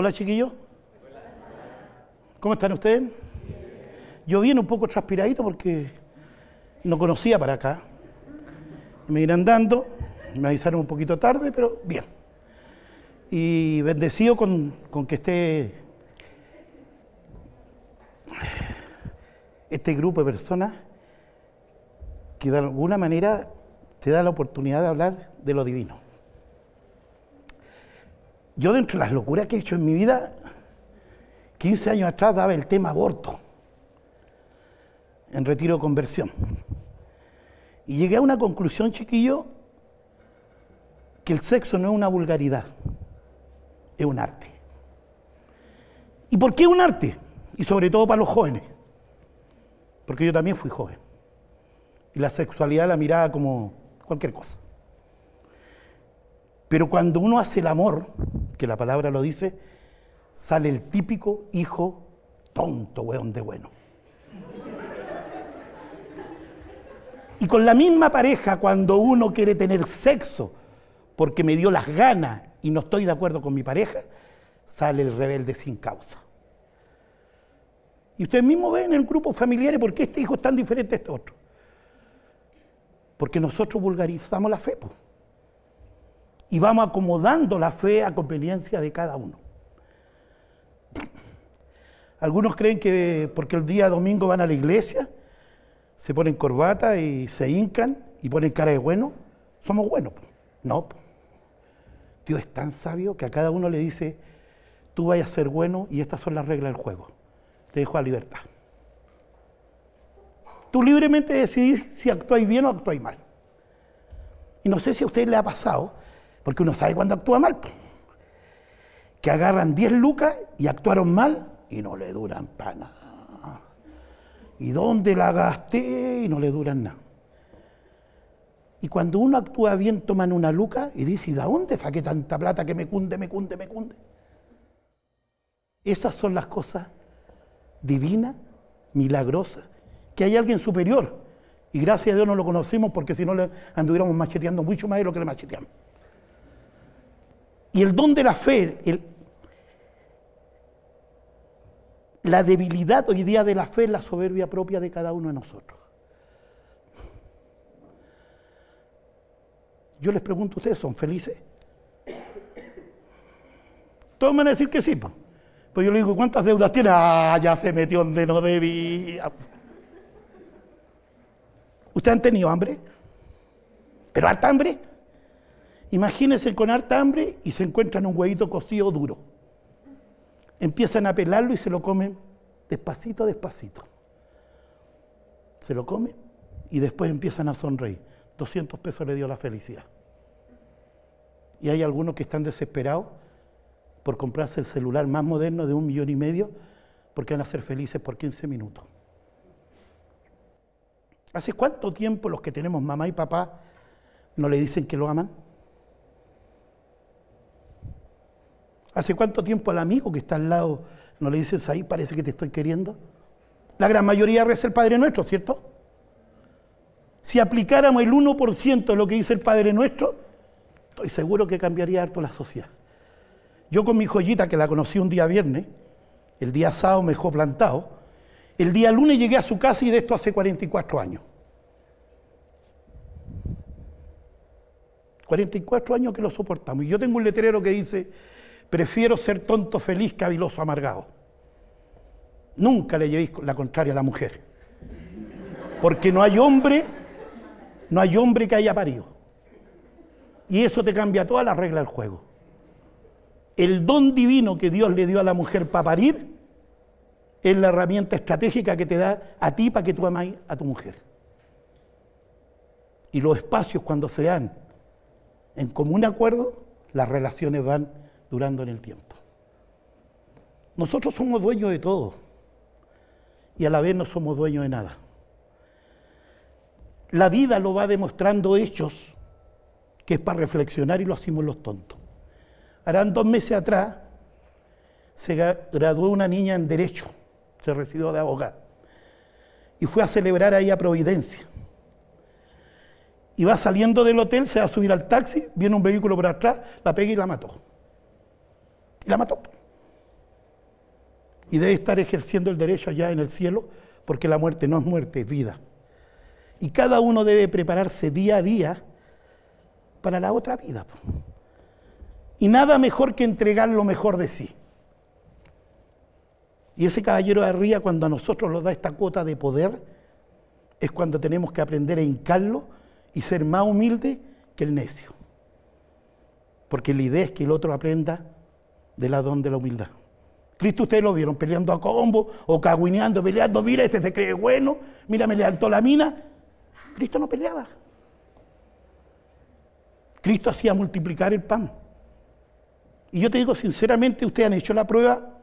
Hola chiquillos. ¿Cómo están ustedes? Yo vine un poco transpiradito porque no conocía para acá. Me irán dando, me avisaron un poquito tarde, pero bien. Y bendecido con, con que esté este grupo de personas que de alguna manera te da la oportunidad de hablar de lo divino yo dentro de las locuras que he hecho en mi vida, 15 años atrás daba el tema aborto, en retiro de conversión. Y llegué a una conclusión, chiquillo, que el sexo no es una vulgaridad, es un arte. ¿Y por qué un arte? Y sobre todo para los jóvenes, porque yo también fui joven. Y la sexualidad la miraba como cualquier cosa. Pero cuando uno hace el amor, que la palabra lo dice, sale el típico hijo tonto, weón de bueno. Y con la misma pareja, cuando uno quiere tener sexo porque me dio las ganas y no estoy de acuerdo con mi pareja, sale el rebelde sin causa. Y ustedes mismos ven en grupo familiar por qué este hijo es tan diferente a este otro. Porque nosotros vulgarizamos la fe y vamos acomodando la fe a conveniencia de cada uno. Algunos creen que porque el día domingo van a la iglesia, se ponen corbata y se hincan y ponen cara de bueno, somos buenos. No. Dios es tan sabio que a cada uno le dice, tú vayas a ser bueno y estas son las reglas del juego. Te dejo la libertad. Tú libremente decidís si actuáis bien o actuáis mal. Y no sé si a usted le ha pasado porque uno sabe cuando actúa mal. Pues. Que agarran 10 lucas y actuaron mal y no le duran para nada. ¿Y dónde la gasté? Y no le duran nada. Y cuando uno actúa bien, toman una luca y dicen, ¿y de dónde saqué tanta plata que me cunde, me cunde, me cunde? Esas son las cosas divinas, milagrosas, que hay alguien superior. Y gracias a Dios no lo conocimos porque si no le anduviéramos macheteando mucho más de lo que le macheteamos. Y el don de la fe, el, la debilidad hoy día de la fe es la soberbia propia de cada uno de nosotros. Yo les pregunto, ¿ustedes son felices? Todos me van a decir que sí. Pues, pues yo les digo, ¿cuántas deudas tiene? Ah, ya se metió donde no debía. ¿Ustedes han tenido hambre? ¿Pero harta hambre? Imagínense con harta hambre y se encuentran un huevito cocido duro. Empiezan a pelarlo y se lo comen despacito, despacito. Se lo comen y después empiezan a sonreír. 200 pesos le dio la felicidad. Y hay algunos que están desesperados por comprarse el celular más moderno de un millón y medio porque van a ser felices por 15 minutos. ¿Hace cuánto tiempo los que tenemos mamá y papá no le dicen que lo aman? ¿Hace cuánto tiempo al amigo que está al lado no le dices ahí parece que te estoy queriendo? La gran mayoría reza el Padre Nuestro, ¿cierto? Si aplicáramos el 1% de lo que dice el Padre Nuestro, estoy seguro que cambiaría harto la sociedad. Yo con mi joyita, que la conocí un día viernes, el día sábado mejor plantado, el día lunes llegué a su casa y de esto hace 44 años. 44 años que lo soportamos. Y yo tengo un letrero que dice, prefiero ser tonto feliz que amargado. Nunca le llevéis la contraria a la mujer. Porque no hay hombre, no hay hombre que haya parido. Y eso te cambia toda la regla del juego. El don divino que Dios le dio a la mujer para parir es la herramienta estratégica que te da a ti para que tú amáis a tu mujer. Y los espacios cuando se dan en común acuerdo, las relaciones van durando en el tiempo. Nosotros somos dueños de todo y a la vez no somos dueños de nada. La vida lo va demostrando hechos que es para reflexionar y lo hacemos los tontos. Harán dos meses atrás se graduó una niña en Derecho, se recibió de abogada y fue a celebrar ahí a Providencia. Y va saliendo del hotel, se va a subir al taxi, viene un vehículo por atrás, la pega y la mató. Y la mató. Y debe estar ejerciendo el derecho allá en el cielo, porque la muerte no es muerte, es vida. Y cada uno debe prepararse día a día para la otra vida. Y nada mejor que entregar lo mejor de sí. Y ese caballero de arriba, cuando a nosotros nos da esta cuota de poder, es cuando tenemos que aprender a hincarlo y ser más humilde que el necio. Porque la idea es que el otro aprenda de la don de la humildad. Cristo ustedes lo vieron peleando a combo o caguineando, peleando, mira, este se cree bueno, mira, me levantó la mina. Cristo no peleaba. Cristo hacía multiplicar el pan. Y yo te digo sinceramente, ustedes han hecho la prueba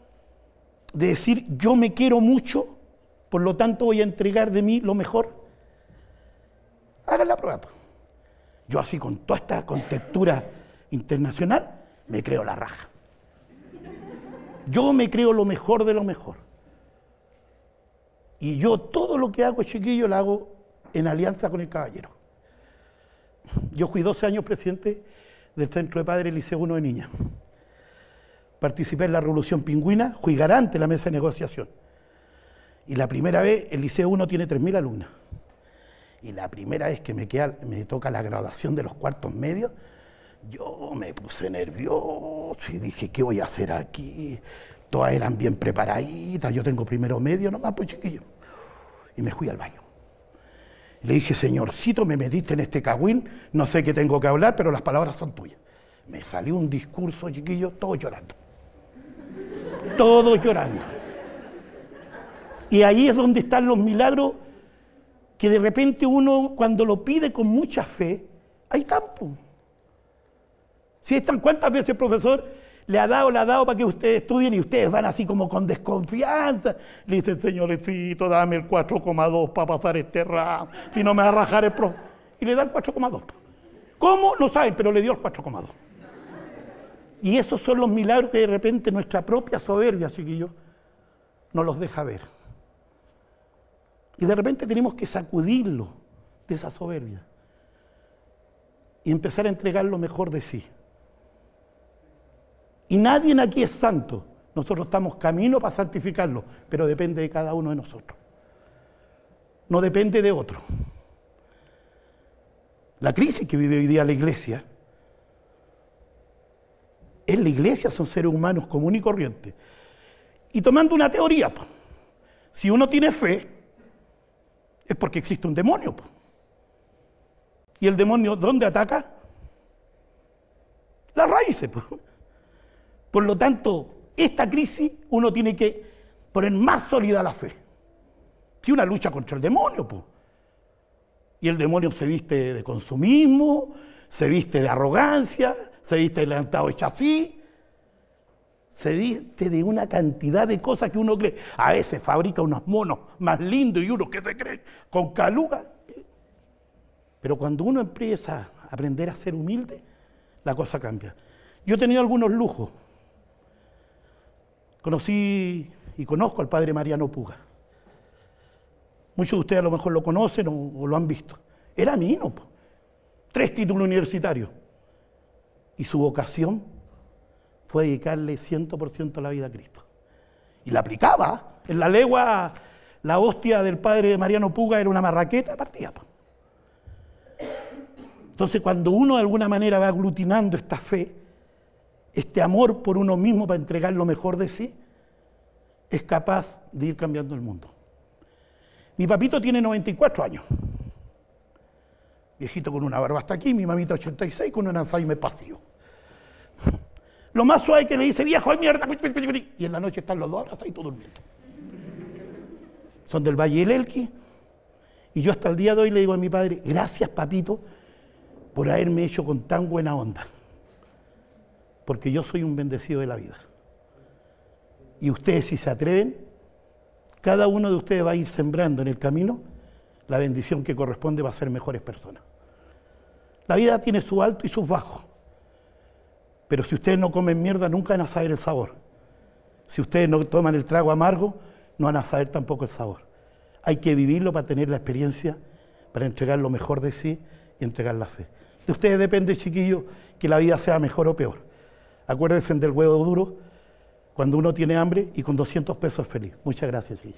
de decir, yo me quiero mucho, por lo tanto voy a entregar de mí lo mejor. Hagan la prueba. Pues. Yo así con toda esta contextura internacional, me creo la raja. Yo me creo lo mejor de lo mejor. Y yo todo lo que hago, chiquillo, lo hago en alianza con el caballero. Yo fui 12 años presidente del Centro de Padres Liceo 1 de niña Participé en la Revolución Pingüina, fui garante la mesa de negociación. Y la primera vez, el Liceo 1 tiene 3.000 alumnas. Y la primera vez que me, me toca la graduación de los cuartos medios, yo me puse nervioso y dije, ¿qué voy a hacer aquí? Todas eran bien preparaditas, yo tengo primero medio nomás, pues chiquillo. Y me fui al baño. Le dije, señorcito, me metiste en este cagüín, no sé qué tengo que hablar, pero las palabras son tuyas. Me salió un discurso, chiquillo, todo llorando. todo llorando. Y ahí es donde están los milagros que de repente uno, cuando lo pide con mucha fe, hay campo. Si están cuántas veces el profesor le ha dado, le ha dado para que ustedes estudien y ustedes van así como con desconfianza. Le dicen, señorecito, dame el 4,2 para pasar este ramo, si no me va a rajar el profesor, Y le da el 4,2. ¿Cómo? No saben, pero le dio el 4,2. Y esos son los milagros que de repente nuestra propia soberbia, así que yo, no los deja ver. Y de repente tenemos que sacudirlo de esa soberbia y empezar a entregar lo mejor de sí. Y nadie aquí es santo. Nosotros estamos camino para santificarlo, pero depende de cada uno de nosotros. No depende de otro. La crisis que vive hoy día la iglesia es la iglesia, son seres humanos común y corriente. Y tomando una teoría, si uno tiene fe, es porque existe un demonio. ¿Y el demonio dónde ataca? Las raíces. Por lo tanto, esta crisis uno tiene que poner más sólida la fe. Si una lucha contra el demonio, pues. Y el demonio se viste de consumismo, se viste de arrogancia, se viste de levantado de chasis, se viste de una cantidad de cosas que uno cree. A veces fabrica unos monos más lindos y unos que se creen con caluga. Pero cuando uno empieza a aprender a ser humilde, la cosa cambia. Yo he tenido algunos lujos. Conocí y conozco al padre Mariano Puga. Muchos de ustedes a lo mejor lo conocen o, lo han visto. Era mino, tres títulos universitarios. Y su vocación fue dedicarle 100% la vida a Cristo. Y la aplicaba. En la legua, la hostia del padre Mariano Puga era una marraqueta, partía. Entonces, cuando uno de alguna manera va aglutinando esta fe, este amor por uno mismo para entregar lo mejor de sí, es capaz de ir cambiando el mundo. Mi papito tiene 94 años, viejito con una barba hasta aquí, mi mamita 86 con un Alzheimer pasivo. Lo más suave que le dice, viejo, es mierda, y en la noche están los dos abrazados y todo durmiendo. Son del Valle del Elqui, y yo hasta el día de hoy le digo a mi padre, gracias papito por haberme hecho con tan buena onda porque yo soy un bendecido de la vida. Y ustedes si se atreven, cada uno de ustedes va a ir sembrando en el camino la bendición que corresponde va a ser mejores personas. La vida tiene su alto y sus bajos. Pero si ustedes no comen mierda, nunca van a saber el sabor. Si ustedes no toman el trago amargo, no van a saber tampoco el sabor. Hay que vivirlo para tener la experiencia, para entregar lo mejor de sí y entregar la fe. De ustedes depende, chiquillos, que la vida sea mejor o peor. Acuérdense del huevo duro, cuando uno tiene hambre y con 200 pesos es feliz. Muchas gracias,